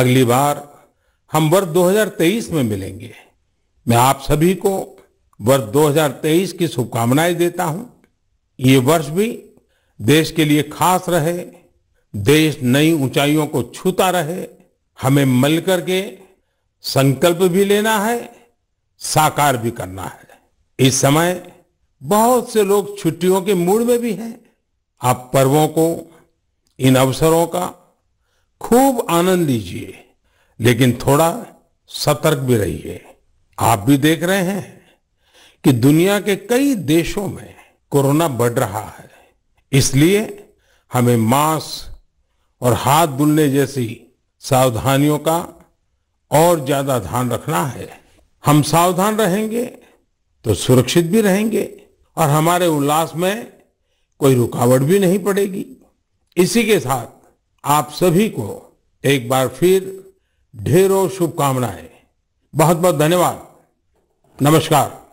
अगली बार हम वर्ष 2023 में मिलेंगे मैं आप सभी को वर्ष 2023 की शुभकामनाएं देता हूं ये वर्ष भी देश के लिए खास रहे देश नई ऊंचाइयों को छूता रहे हमें मल करके संकल्प भी लेना है साकार भी करना है इस समय बहुत से लोग छुट्टियों के मूड में भी हैं आप पर्वों को इन अवसरों का खूब आनंद लीजिए लेकिन थोड़ा सतर्क भी रहिए आप भी देख रहे हैं कि दुनिया के कई देशों में कोरोना बढ़ रहा है इसलिए हमें मास्क और हाथ धुलने जैसी सावधानियों का और ज्यादा ध्यान रखना है हम सावधान रहेंगे तो सुरक्षित भी रहेंगे और हमारे उल्लास में कोई रुकावट भी नहीं पड़ेगी इसी के साथ आप सभी को एक बार फिर ढेरों शुभकामनाएं बहुत बहुत धन्यवाद नमस्कार